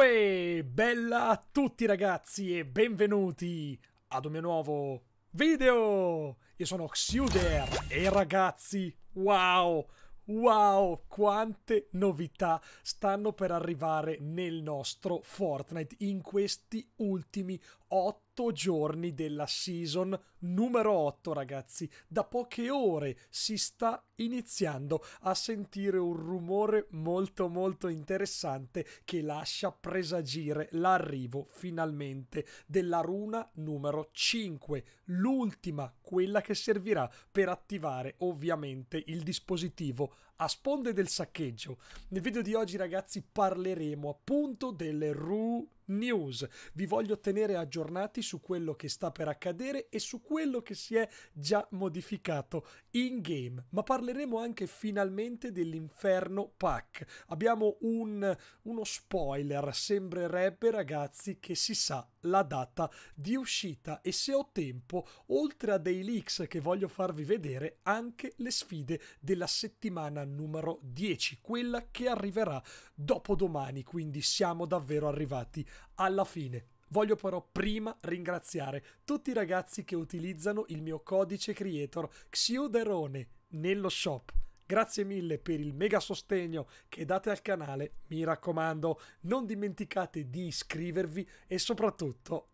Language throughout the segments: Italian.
Uè, bella a tutti ragazzi e benvenuti ad un mio nuovo video! Io sono Xuder e ragazzi, wow, wow, quante novità stanno per arrivare nel nostro Fortnite in questi ultimi 8 giorni della season numero 8 ragazzi da poche ore si sta iniziando a sentire un rumore molto molto interessante che lascia presagire l'arrivo finalmente della runa numero 5 l'ultima quella che servirà per attivare ovviamente il dispositivo a sponde del saccheggio. Nel video di oggi, ragazzi, parleremo appunto delle RU News. Vi voglio tenere aggiornati su quello che sta per accadere e su quello che si è già modificato in game. Ma parleremo anche finalmente dell'inferno pack. Abbiamo un, uno spoiler, sembrerebbe, ragazzi, che si sa la data di uscita e se ho tempo, oltre a dei leaks che voglio farvi vedere, anche le sfide della settimana numero 10, quella che arriverà dopodomani, quindi siamo davvero arrivati alla fine. Voglio però prima ringraziare tutti i ragazzi che utilizzano il mio codice creator Xiuderone nello shop Grazie mille per il mega sostegno che date al canale, mi raccomando, non dimenticate di iscrivervi e soprattutto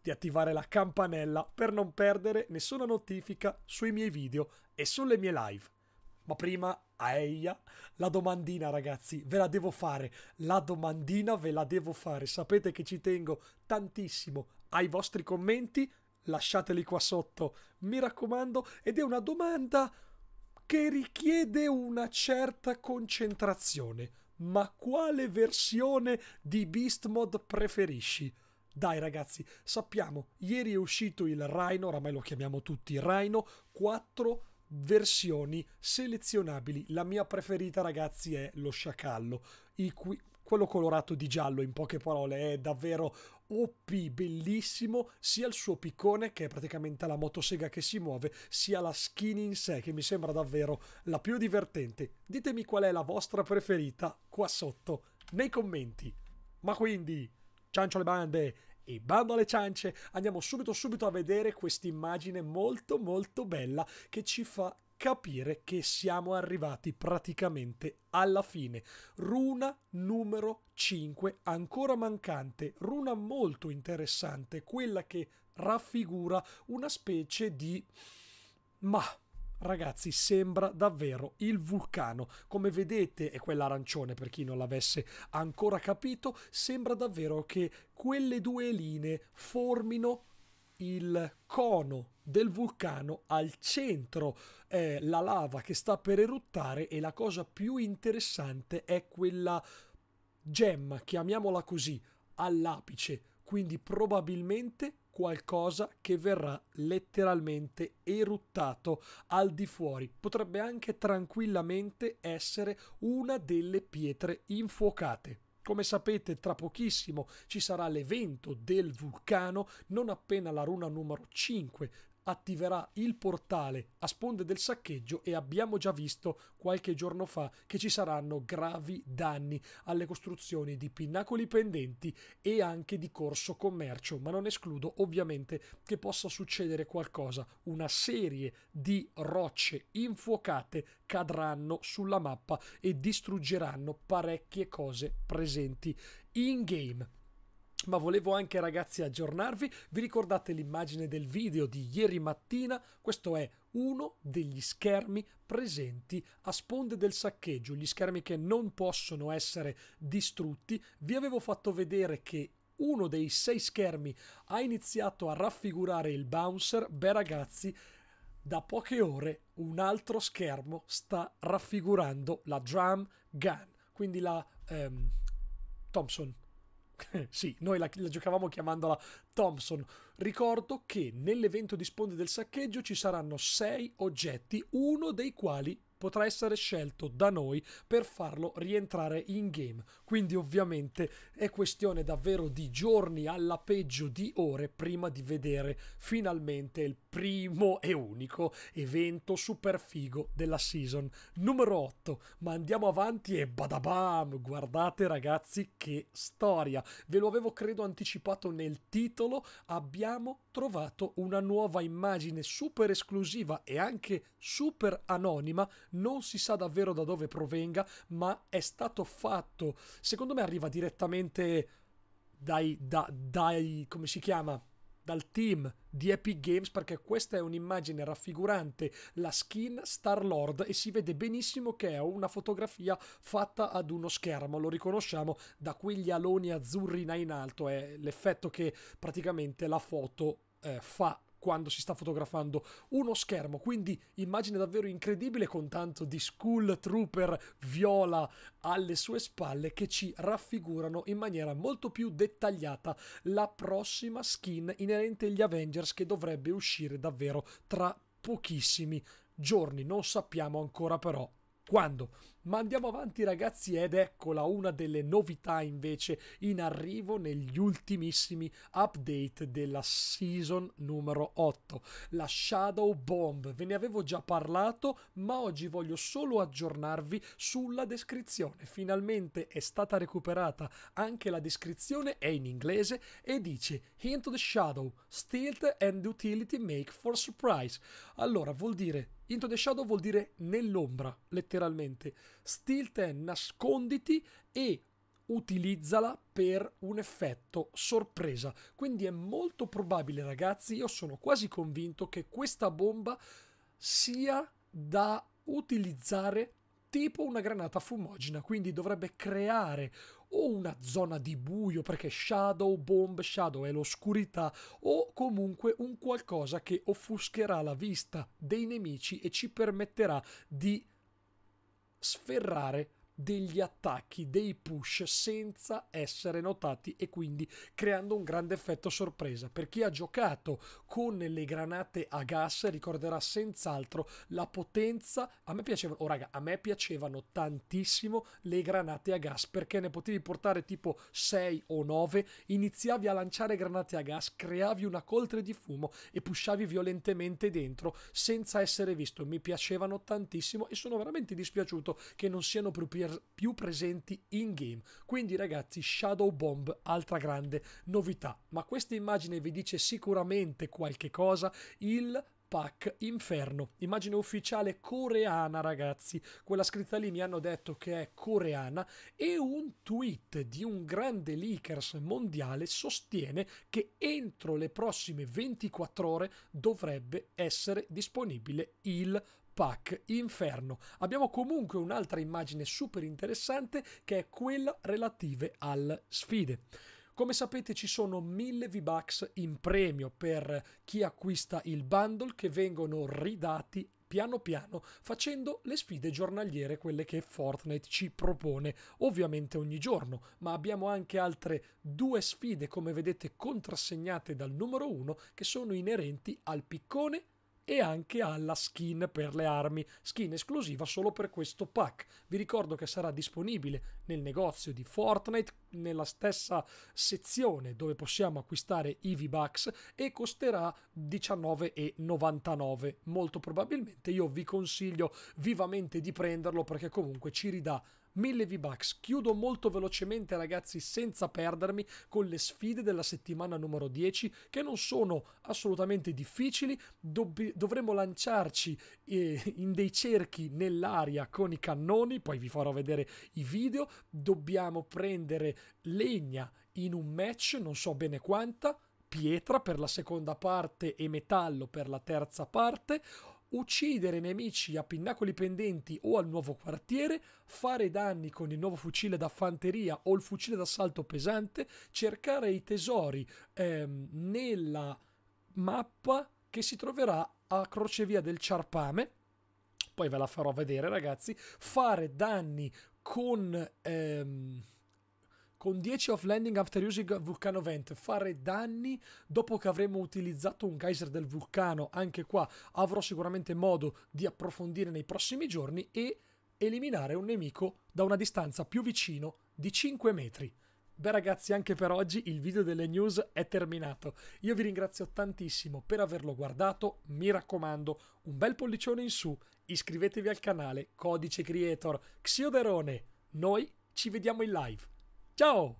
di attivare la campanella per non perdere nessuna notifica sui miei video e sulle mie live. Ma prima, aeia, la domandina ragazzi, ve la devo fare, la domandina ve la devo fare, sapete che ci tengo tantissimo ai vostri commenti, lasciateli qua sotto, mi raccomando, ed è una domanda che richiede una certa concentrazione. Ma quale versione di Beast Mod preferisci? Dai ragazzi, sappiamo, ieri è uscito il Rhino, oramai lo chiamiamo tutti Rhino 4 versioni selezionabili. La mia preferita, ragazzi, è lo sciacallo. I qui quello colorato di giallo in poche parole è davvero OP bellissimo sia il suo piccone che è praticamente la motosega che si muove sia la skin in sé che mi sembra davvero la più divertente ditemi qual è la vostra preferita qua sotto nei commenti ma quindi ciancio alle bande e bando alle ciance, andiamo subito subito a vedere questa immagine molto molto bella che ci fa capire che siamo arrivati praticamente alla fine. Runa numero 5, ancora mancante, runa molto interessante, quella che raffigura una specie di... ma... Ragazzi, sembra davvero il vulcano. Come vedete, è quell'arancione per chi non l'avesse ancora capito, sembra davvero che quelle due linee formino il cono del vulcano al centro eh, la lava che sta per eruttare e la cosa più interessante è quella gemma, chiamiamola così, all'apice, quindi probabilmente qualcosa che verrà letteralmente eruttato al di fuori. Potrebbe anche tranquillamente essere una delle pietre infuocate. Come sapete, tra pochissimo ci sarà l'evento del vulcano, non appena la runa numero 5 attiverà il portale a sponde del saccheggio e abbiamo già visto qualche giorno fa che ci saranno gravi danni alle costruzioni di pinnacoli pendenti e anche di corso commercio, ma non escludo ovviamente che possa succedere qualcosa, una serie di rocce infuocate cadranno sulla mappa e distruggeranno parecchie cose presenti in game ma volevo anche ragazzi aggiornarvi, vi ricordate l'immagine del video di ieri mattina? Questo è uno degli schermi presenti a sponde del saccheggio, gli schermi che non possono essere distrutti. Vi avevo fatto vedere che uno dei sei schermi ha iniziato a raffigurare il bouncer. Beh ragazzi, da poche ore un altro schermo sta raffigurando la drum gun, quindi la... Ehm, Thompson, sì, noi la, la, giocavamo chiamandola Thompson. Ricordo che nell'evento di Sponde del Saccheggio ci saranno sei oggetti, uno dei quali potrà essere scelto da noi per farlo rientrare in game. Quindi ovviamente è questione davvero di giorni alla peggio di ore prima di vedere finalmente il primo e unico evento super figo della season numero 8. Ma andiamo avanti e badabam, guardate ragazzi che storia. Ve lo avevo credo anticipato nel titolo, abbiamo trovato una nuova immagine super esclusiva e anche super anonima, non si sa davvero da dove provenga, ma è stato fatto, secondo me arriva direttamente dai, da, dai come si chiama? dal team di Epic Games perché questa è un'immagine raffigurante la skin Star Lord e si vede benissimo che è una fotografia fatta ad uno schermo, lo riconosciamo da quegli aloni azzurrina in alto, è l'effetto che praticamente la foto eh, fa quando si sta fotografando uno schermo, quindi immagine davvero incredibile con tanto di school trooper viola alle sue spalle che ci raffigurano in maniera molto più dettagliata la prossima skin inerente agli Avengers che dovrebbe uscire davvero tra pochissimi giorni, non sappiamo ancora però quando. Ma andiamo avanti ragazzi ed eccola una delle novità invece in arrivo negli ultimissimi update della season numero 8, la Shadow Bomb. Ve ne avevo già parlato ma oggi voglio solo aggiornarvi sulla descrizione. Finalmente è stata recuperata anche la descrizione, è in inglese e dice Hint the Shadow, Stealth and Utility Make for Surprise. Allora vuol dire Into the Shadow vuol dire nell'ombra, letteralmente. Stilten, nasconditi e utilizzala per un effetto sorpresa. Quindi è molto probabile, ragazzi, io sono quasi convinto che questa bomba sia da utilizzare tipo una granata fumogena, quindi dovrebbe creare o una zona di buio, perché shadow bomb, shadow è l'oscurità, o comunque un qualcosa che offuscherà la vista dei nemici e ci permetterà di sferrare degli attacchi, dei push senza essere notati e quindi creando un grande effetto sorpresa. Per chi ha giocato con le granate a gas ricorderà senz'altro la potenza. A me piacevano, oh raga, a me piacevano tantissimo le granate a gas perché ne potevi portare tipo 6 o 9, iniziavi a lanciare granate a gas, creavi una coltre di fumo e pushavi violentemente dentro senza essere visto. Mi piacevano tantissimo e sono veramente dispiaciuto che non siano più più presenti in game. Quindi ragazzi, Shadow Bomb, altra grande novità. Ma questa immagine vi dice sicuramente qualche cosa. Il Pack Inferno, immagine ufficiale coreana ragazzi, quella scritta lì mi hanno detto che è coreana e un tweet di un grande leakers mondiale sostiene che entro le prossime 24 ore dovrebbe essere disponibile il Pack, Inferno. Abbiamo comunque un'altra immagine super interessante che è quella relativa alle sfide. Come sapete ci sono 1000 V-Bucks in premio per chi acquista il bundle che vengono ridati piano piano facendo le sfide giornaliere, quelle che Fortnite ci propone, ovviamente ogni giorno, ma abbiamo anche altre due sfide, come vedete, contrassegnate dal numero 1, che sono inerenti al piccone e anche alla skin per le armi, skin esclusiva solo per questo pack. Vi ricordo che sarà disponibile nel negozio di Fortnite nella stessa sezione dove possiamo acquistare i V-Bucks e costerà 19,99. Molto probabilmente io vi consiglio vivamente di prenderlo perché comunque ci ridà 1000 V-Bucks. Chiudo molto velocemente ragazzi senza perdermi con le sfide della settimana numero 10 che non sono assolutamente difficili, Dov- dovremo lanciarci eh, in dei cerchi nell'aria con i cannoni, poi vi farò vedere i video, dobbiamo prendere legna in un match, non so bene quanta, pietra per la seconda parte e metallo per la terza parte, uccidere i nemici a pinnacoli pendenti o al nuovo quartiere, fare danni con il nuovo fucile da fanteria o il fucile d'assalto pesante, cercare i tesori ehm, nella mappa che si troverà a crocevia del Ciarpame. Poi ve la farò vedere, ragazzi. Fare danni con ehm, con 10 off landing after using vulcano vent fare danni dopo che avremo utilizzato un geyser del vulcano anche qua avrò sicuramente modo di approfondire nei prossimi giorni e eliminare un nemico da una distanza più vicino di 5 metri Beh ragazzi, anche per oggi il video delle news è terminato. Io vi ringrazio tantissimo per averlo guardato, mi raccomando, un bel pollicione in su, iscrivetevi al canale Codice Creator, Xioderone, noi ci vediamo in live. Ciao!